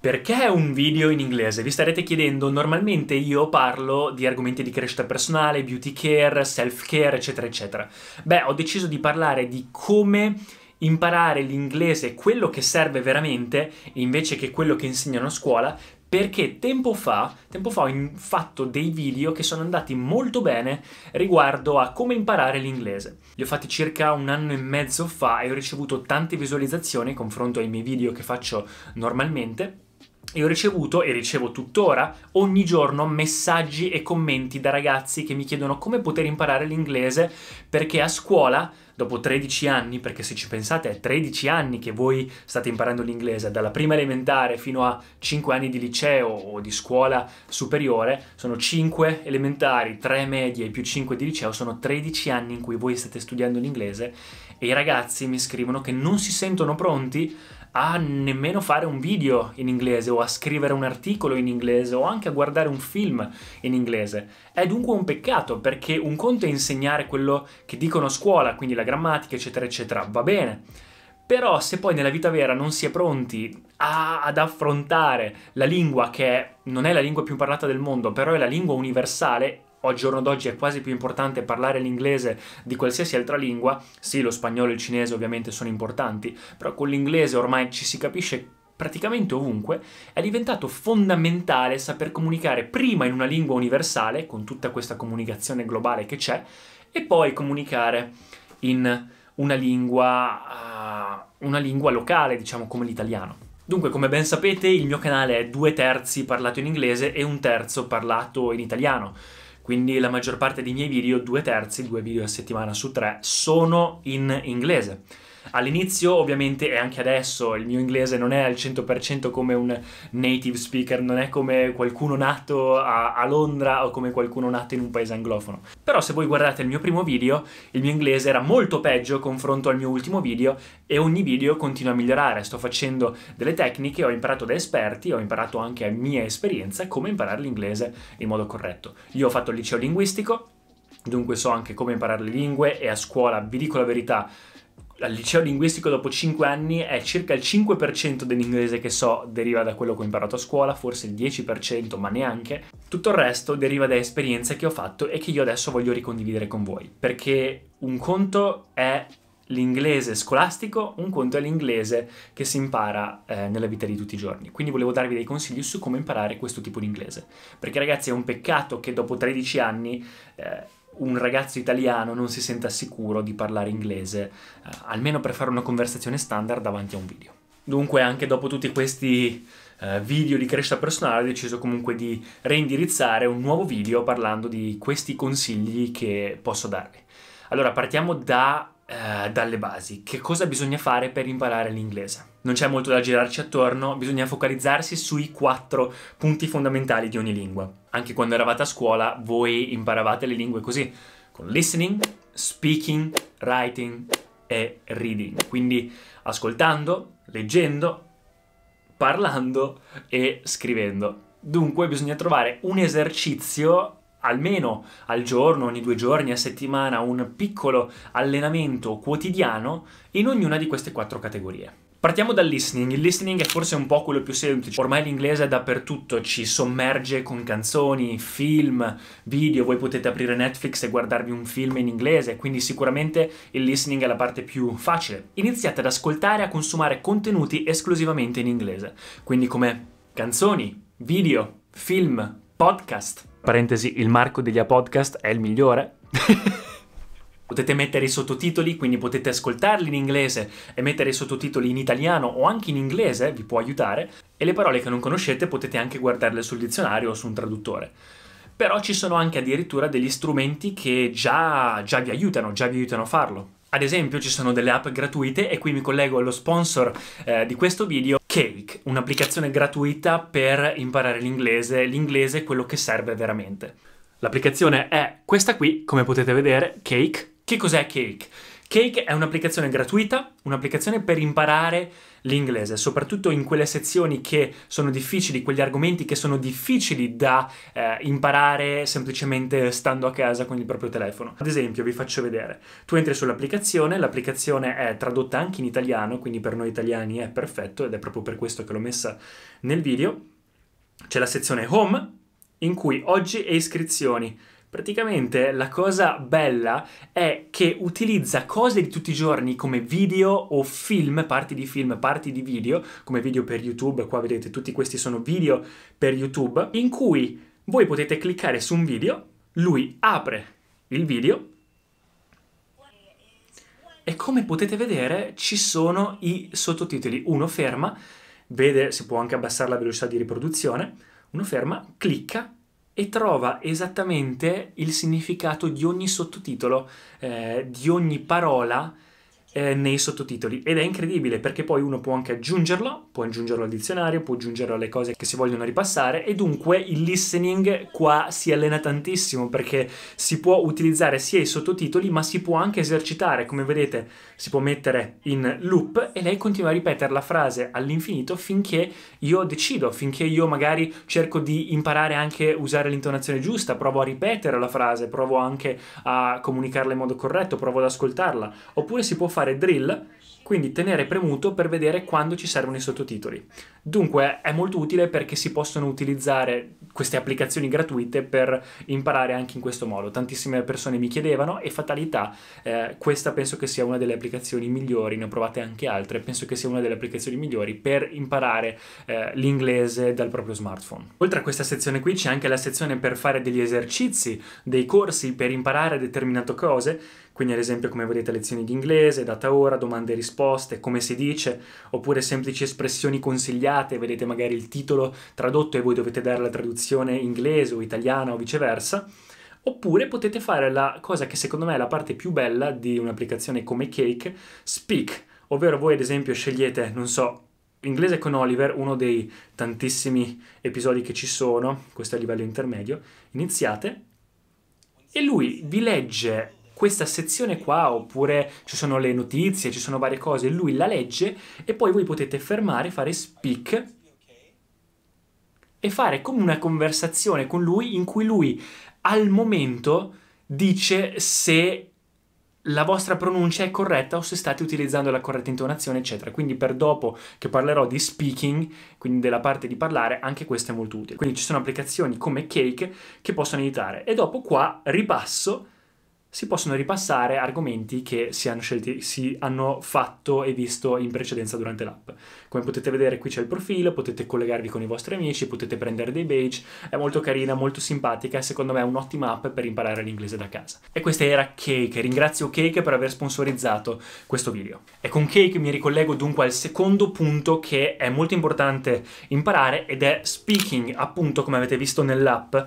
Perché un video in inglese? Vi starete chiedendo, normalmente io parlo di argomenti di crescita personale, beauty care, self care, eccetera, eccetera. Beh, ho deciso di parlare di come imparare l'inglese, quello che serve veramente, invece che quello che insegnano a scuola, perché tempo fa, tempo fa ho fatto dei video che sono andati molto bene riguardo a come imparare l'inglese. Li ho fatti circa un anno e mezzo fa e ho ricevuto tante visualizzazioni in confronto ai miei video che faccio normalmente e ho ricevuto e ricevo tuttora ogni giorno messaggi e commenti da ragazzi che mi chiedono come poter imparare l'inglese perché a scuola, dopo 13 anni, perché se ci pensate è 13 anni che voi state imparando l'inglese, dalla prima elementare fino a 5 anni di liceo o di scuola superiore, sono 5 elementari, 3 medie più 5 di liceo, sono 13 anni in cui voi state studiando l'inglese e i ragazzi mi scrivono che non si sentono pronti a nemmeno fare un video in inglese o a scrivere un articolo in inglese o anche a guardare un film in inglese. È dunque un peccato perché un conto è insegnare quello che dicono a scuola, quindi la grammatica eccetera eccetera, va bene. Però se poi nella vita vera non si è pronti a, ad affrontare la lingua che non è la lingua più parlata del mondo, però è la lingua universale al giorno d'oggi è quasi più importante parlare l'inglese di qualsiasi altra lingua, sì lo spagnolo e il cinese ovviamente sono importanti, però con l'inglese ormai ci si capisce praticamente ovunque, è diventato fondamentale saper comunicare prima in una lingua universale, con tutta questa comunicazione globale che c'è, e poi comunicare in una lingua, uh, una lingua locale, diciamo come l'italiano. Dunque, come ben sapete, il mio canale è due terzi parlato in inglese e un terzo parlato in italiano quindi la maggior parte dei miei video, due terzi, due video a settimana su tre, sono in inglese. All'inizio, ovviamente, e anche adesso, il mio inglese non è al 100% come un native speaker, non è come qualcuno nato a, a, Londra o come qualcuno nato in un paese anglofono. Però se voi guardate il mio primo video, il mio inglese era molto peggio confronto al mio ultimo video e ogni video continua a migliorare. Sto facendo delle tecniche, ho imparato da esperti, ho imparato anche a mia esperienza come imparare l'inglese in modo corretto. Io ho fatto il liceo linguistico, dunque so anche come imparare le lingue e a scuola, vi dico la verità, al liceo linguistico dopo 5 anni è circa il 5% dell'inglese che so deriva da quello che ho imparato a scuola, forse il 10%, ma neanche. Tutto il resto deriva da esperienze che ho fatto e che io adesso voglio ricondividere con voi, perché un conto è l'inglese scolastico, un conto è l'inglese che si impara eh, nella vita di tutti i giorni. Quindi volevo darvi dei consigli su come imparare questo tipo di inglese. Perché ragazzi è un peccato che dopo 13 anni eh, un ragazzo italiano non si senta sicuro di parlare inglese, eh, almeno per fare una conversazione standard davanti a un video. Dunque, anche dopo tutti questi eh, video di crescita personale, ho deciso comunque di reindirizzare un nuovo video parlando di questi consigli che posso darvi. Allora, partiamo da eh, dalle basi, che cosa bisogna fare per imparare l'inglese. Non c'è molto da girarci attorno, bisogna focalizzarsi sui quattro punti fondamentali di ogni lingua. Anche quando eravate a scuola voi imparavate le lingue così, con listening, speaking, writing e reading. Quindi ascoltando, leggendo, parlando e scrivendo. Dunque bisogna trovare un esercizio almeno al giorno, ogni due giorni, a settimana, un piccolo allenamento quotidiano in ognuna di queste quattro categorie. Partiamo dal listening, il listening è forse un po' quello più semplice, ormai l'inglese è dappertutto, ci sommerge con canzoni, film, video, voi potete aprire Netflix e guardarvi un film in inglese, quindi sicuramente il listening è la parte più facile. Iniziate ad ascoltare e a consumare contenuti esclusivamente in inglese, quindi come canzoni, video, film, podcast. Parentesi, il Marco degli Apodcast è il migliore. Potete mettere i sottotitoli, quindi potete ascoltarli in inglese e mettere i sottotitoli in italiano o anche in inglese, vi può aiutare. E le parole che non conoscete potete anche guardarle sul dizionario o su un traduttore. Però ci sono anche addirittura degli strumenti che già, già vi aiutano, già vi aiutano a farlo. Ad esempio ci sono delle app gratuite e qui mi collego allo sponsor eh, di questo video, Cake, un'applicazione gratuita per imparare l'inglese, l'inglese è quello che serve veramente. L'applicazione è questa qui, come potete vedere, Cake. Che cos'è Cake? Cake è un'applicazione gratuita, un'applicazione per imparare l'inglese, soprattutto in quelle sezioni che sono difficili, quegli argomenti che sono difficili da eh, imparare semplicemente stando a casa con il proprio telefono. Ad esempio, vi faccio vedere. Tu entri sull'applicazione, l'applicazione è tradotta anche in italiano, quindi per noi italiani è perfetto ed è proprio per questo che l'ho messa nel video. C'è la sezione Home in cui oggi e iscrizioni Praticamente la cosa bella è che utilizza cose di tutti i giorni come video o film, parti di film, parti di video, come video per YouTube, qua vedete tutti questi sono video per YouTube, in cui voi potete cliccare su un video, lui apre il video e come potete vedere ci sono i sottotitoli. Uno ferma, vede, si può anche abbassare la velocità di riproduzione, uno ferma, clicca e trova esattamente il significato di ogni sottotitolo, eh, di ogni parola eh, nei sottotitoli ed è incredibile perché poi uno può anche aggiungerlo, può aggiungerlo al dizionario, può aggiungerlo alle cose che si vogliono ripassare e dunque il listening qua si allena tantissimo perché si può utilizzare sia i sottotitoli ma si può anche esercitare, come vedete si può mettere in loop e lei continua a ripetere la frase all'infinito finché io decido, finché io magari cerco di imparare anche a usare l'intonazione giusta, provo a ripetere la frase, provo anche a comunicarla in modo corretto, provo ad ascoltarla, oppure si può fare fare drill, quindi tenere premuto per vedere quando ci servono i sottotitoli. Dunque è molto utile perché si possono utilizzare queste applicazioni gratuite per imparare anche in questo modo. Tantissime persone mi chiedevano e fatalità, eh, questa penso che sia una delle applicazioni migliori, ne ho provate anche altre, penso che sia una delle applicazioni migliori per imparare eh, l'inglese dal proprio smartphone. Oltre a questa sezione qui c'è anche la sezione per fare degli esercizi, dei corsi per imparare determinate cose quindi ad esempio come vedete lezioni di inglese, data ora, domande e risposte, come si dice, oppure semplici espressioni consigliate, vedete magari il titolo tradotto e voi dovete dare la traduzione inglese o italiana o viceversa. Oppure potete fare la cosa che secondo me è la parte più bella di un'applicazione come Cake, Speak, ovvero voi ad esempio scegliete, non so, Inglese con Oliver, uno dei tantissimi episodi che ci sono, questo è a livello intermedio, iniziate e lui vi legge questa sezione qua oppure ci sono le notizie, ci sono varie cose, lui la legge e poi voi potete fermare, fare speak e fare come una conversazione con lui in cui lui al momento dice se la vostra pronuncia è corretta o se state utilizzando la corretta intonazione, eccetera. Quindi per dopo che parlerò di speaking, quindi della parte di parlare, anche questo è molto utile. Quindi ci sono applicazioni come Cake che possono aiutare. E dopo qua ripasso si possono ripassare argomenti che si hanno, scelti, si hanno fatto e visto in precedenza durante l'app. Come potete vedere qui c'è il profilo, potete collegarvi con i vostri amici, potete prendere dei badge, è molto carina, molto simpatica e secondo me è un'ottima app per imparare l'inglese da casa. E questa era Cake, ringrazio Cake per aver sponsorizzato questo video. E con Cake mi ricollego dunque al secondo punto che è molto importante imparare ed è speaking, appunto come avete visto nell'app. Eh,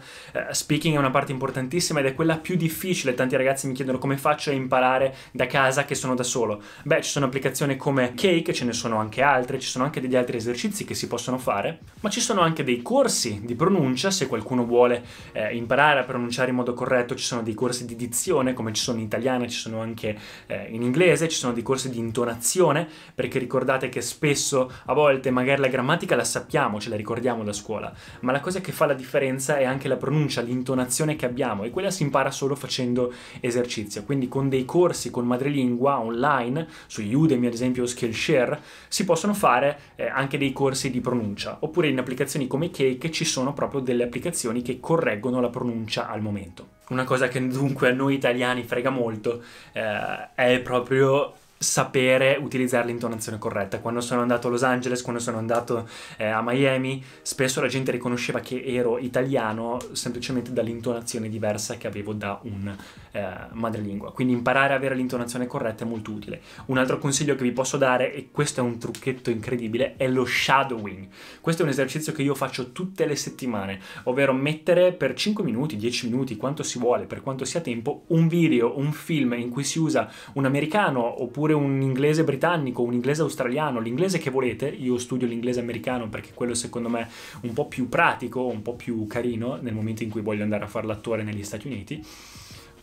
speaking è una parte importantissima ed è quella più difficile, tanti ragazzi ragazzi mi chiedono come faccio a imparare da casa che sono da solo. Beh, ci sono applicazioni come Cake, ce ne sono anche altre, ci sono anche degli altri esercizi che si possono fare, ma ci sono anche dei corsi di pronuncia, se qualcuno vuole eh, imparare a pronunciare in modo corretto, ci sono dei corsi di dizione, come ci sono in italiano, ci sono anche eh, in inglese, ci sono dei corsi di intonazione, perché ricordate che spesso a volte magari la grammatica la sappiamo, ce la ricordiamo da scuola, ma la cosa che fa la differenza è anche la pronuncia, l'intonazione che abbiamo e quella si impara solo facendo esercizia. Quindi con dei corsi con madrelingua online, su Udemy ad esempio o Skillshare, si possono fare eh, anche dei corsi di pronuncia. Oppure in applicazioni come Cake ci sono proprio delle applicazioni che correggono la pronuncia al momento. Una cosa che dunque a noi italiani frega molto eh, è proprio sapere utilizzare l'intonazione corretta. Quando sono andato a Los Angeles, quando sono andato eh, a Miami, spesso la gente riconosceva che ero italiano semplicemente dall'intonazione diversa che avevo da un eh, madrelingua. Quindi imparare a avere l'intonazione corretta è molto utile. Un altro consiglio che vi posso dare, e questo è un trucchetto incredibile, è lo shadowing. Questo è un esercizio che io faccio tutte le settimane, ovvero mettere per 5 minuti, 10 minuti, quanto si vuole, per quanto sia tempo, un video, un film in cui si usa un americano oppure oppure un inglese britannico, un inglese australiano, l'inglese che volete, io studio l'inglese americano perché quello secondo me è un po' più pratico, un po' più carino nel momento in cui voglio andare a fare l'attore negli Stati Uniti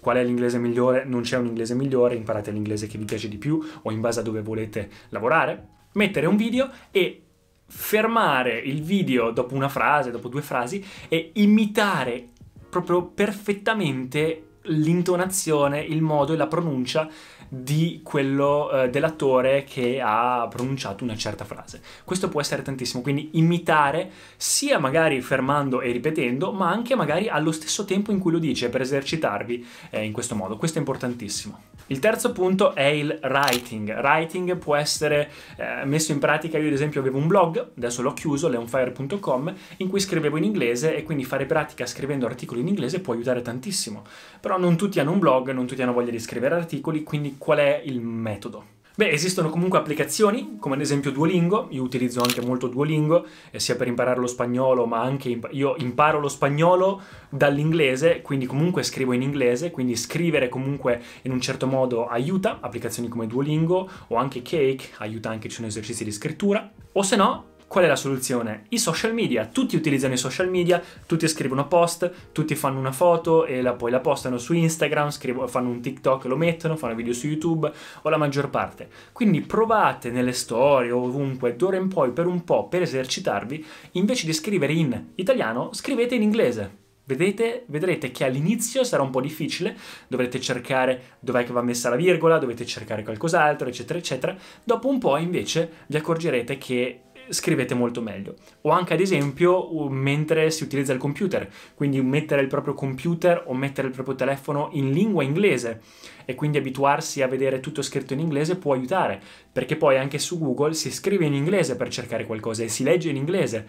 qual è l'inglese migliore, non c'è un inglese migliore, imparate l'inglese che vi piace di più o in base a dove volete lavorare, mettere un video e fermare il video dopo una frase, dopo due frasi e imitare proprio perfettamente l'intonazione, il modo e la pronuncia di quello eh, dell'attore che ha pronunciato una certa frase. Questo può essere tantissimo, quindi imitare sia magari fermando e ripetendo, ma anche magari allo stesso tempo in cui lo dice per esercitarvi eh, in questo modo. Questo è importantissimo. Il terzo punto è il writing. Writing può essere eh, messo in pratica, io ad esempio avevo un blog, adesso l'ho chiuso, leonfire.com, in cui scrivevo in inglese e quindi fare pratica scrivendo articoli in inglese può aiutare tantissimo. Però non tutti hanno un blog, non tutti hanno voglia di scrivere articoli, quindi qual è il metodo? Beh, esistono comunque applicazioni, come ad esempio Duolingo, io utilizzo anche molto Duolingo, eh, sia per imparare lo spagnolo, ma anche imp io imparo lo spagnolo dall'inglese, quindi comunque scrivo in inglese, quindi scrivere comunque in un certo modo aiuta, applicazioni come Duolingo o anche Cake, aiuta anche, ci sono esercizi di scrittura, o se no Qual è la soluzione? I social media. Tutti utilizzano i social media, tutti scrivono post, tutti fanno una foto e la, poi la postano su Instagram, scrivo, fanno un TikTok, e lo mettono, fanno video su YouTube o la maggior parte. Quindi provate nelle storie, ovunque, d'ora in poi, per un po', per esercitarvi, invece di scrivere in italiano, scrivete in inglese. Vedete, vedrete che all'inizio sarà un po' difficile, dovrete cercare dov'è che va messa la virgola, dovete cercare qualcos'altro, eccetera, eccetera. Dopo un po' invece vi accorgerete che scrivete molto meglio. O anche ad esempio mentre si utilizza il computer, quindi mettere il proprio computer o mettere il proprio telefono in lingua inglese e quindi abituarsi a vedere tutto scritto in inglese può aiutare, perché poi anche su Google si scrive in inglese per cercare qualcosa e si legge in inglese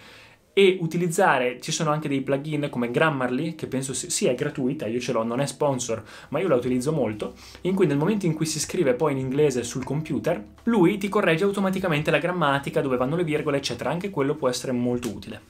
e utilizzare, ci sono anche dei plugin come Grammarly, che penso sia gratuita, io ce l'ho, non è sponsor, ma io la utilizzo molto, in cui nel momento in cui si scrive poi in inglese sul computer, lui ti corregge automaticamente la grammatica, dove vanno le virgole, eccetera, anche quello può essere molto utile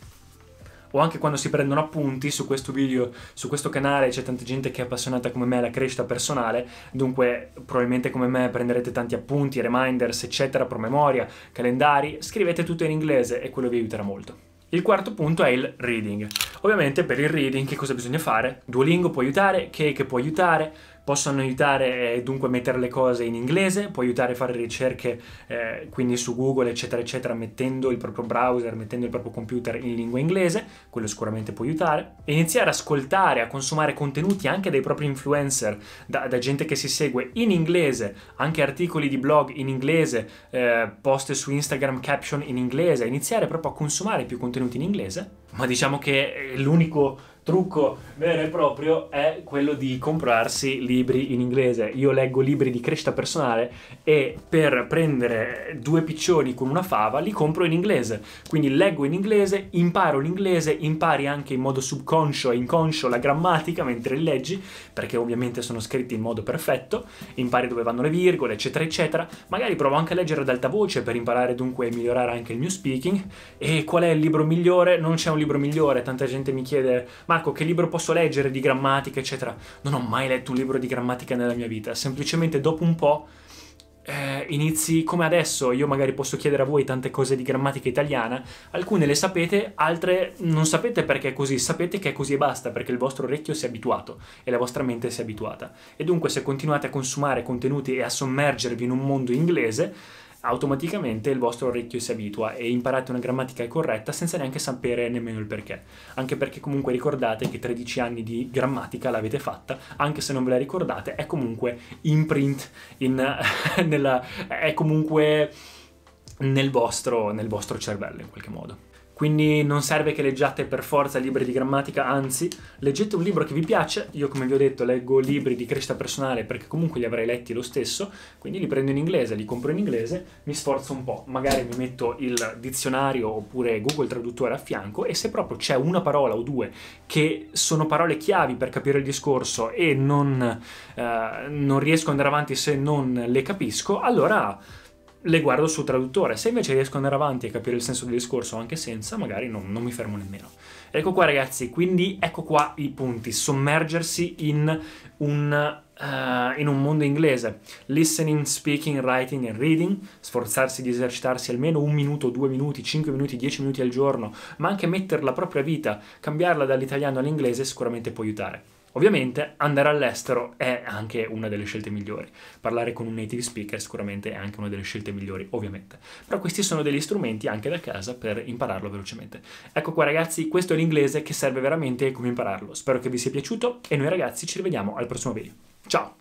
o anche quando si prendono appunti su questo video, su questo canale c'è tanta gente che è appassionata come me alla crescita personale, dunque probabilmente come me prenderete tanti appunti, reminders, eccetera, promemoria, calendari, scrivete tutto in inglese e quello vi aiuterà molto. Il quarto punto è il reading. Ovviamente per il reading che cosa bisogna fare? Duolingo può aiutare, Cake può aiutare, possono aiutare eh, dunque a mettere le cose in inglese, può aiutare a fare ricerche eh, quindi su Google eccetera eccetera mettendo il proprio browser, mettendo il proprio computer in lingua inglese, quello sicuramente può aiutare. E iniziare ad ascoltare, a consumare contenuti anche dai propri influencer, da, da, gente che si segue in inglese, anche articoli di blog in inglese, eh, post su Instagram caption in inglese, iniziare proprio a consumare più contenuti in inglese. Ma diciamo che eh, l'unico trucco vero e proprio è quello di comprarsi libri in inglese. Io leggo libri di crescita personale e per prendere due piccioni con una fava li compro in inglese. Quindi leggo in inglese, imparo l'inglese, impari anche in modo subconscio e inconscio la grammatica mentre li leggi, perché ovviamente sono scritti in modo perfetto, impari dove vanno le virgole, eccetera, eccetera. Magari provo anche a leggere ad alta voce per imparare dunque e migliorare anche il mio speaking. E qual è il libro migliore? Non c'è un libro migliore, tanta gente mi chiede, ma Marco, che libro posso leggere di grammatica, eccetera. Non ho mai letto un libro di grammatica nella mia vita, semplicemente dopo un po' eh, inizi come adesso, io magari posso chiedere a voi tante cose di grammatica italiana, alcune le sapete, altre non sapete perché è così, sapete che è così e basta, perché il vostro orecchio si è abituato e la vostra mente si è abituata. E dunque se continuate a consumare contenuti e a sommergervi in un mondo inglese, automaticamente il vostro orecchio si abitua e imparate una grammatica corretta senza neanche sapere nemmeno il perché. Anche perché comunque ricordate che 13 anni di grammatica l'avete fatta, anche se non ve la ricordate, è comunque in print, in, nella, è comunque nel vostro, nel vostro cervello in qualche modo quindi non serve che leggiate per forza libri di grammatica, anzi leggete un libro che vi piace, io come vi ho detto leggo libri di crescita personale perché comunque li avrei letti lo stesso, quindi li prendo in inglese, li compro in inglese, mi sforzo un po', magari mi metto il dizionario oppure Google traduttore a fianco e se proprio c'è una parola o due che sono parole chiavi per capire il discorso e non, eh, non riesco ad andare avanti se non le capisco, allora le guardo sul traduttore. Se invece riesco ad andare avanti e capire il senso del discorso anche senza, magari non, non mi fermo nemmeno. Ecco qua ragazzi, quindi ecco qua i punti. Sommergersi in un, uh, in un mondo inglese. Listening, speaking, writing e reading. Sforzarsi di esercitarsi almeno un minuto, due minuti, cinque minuti, dieci minuti al giorno. Ma anche mettere la propria vita, cambiarla dall'italiano all'inglese sicuramente può aiutare. Ovviamente andare all'estero è anche una delle scelte migliori, parlare con un native speaker sicuramente è anche una delle scelte migliori, ovviamente, però questi sono degli strumenti anche da casa per impararlo velocemente. Ecco qua ragazzi, questo è l'inglese che serve veramente come impararlo, spero che vi sia piaciuto e noi ragazzi ci rivediamo al prossimo video. Ciao!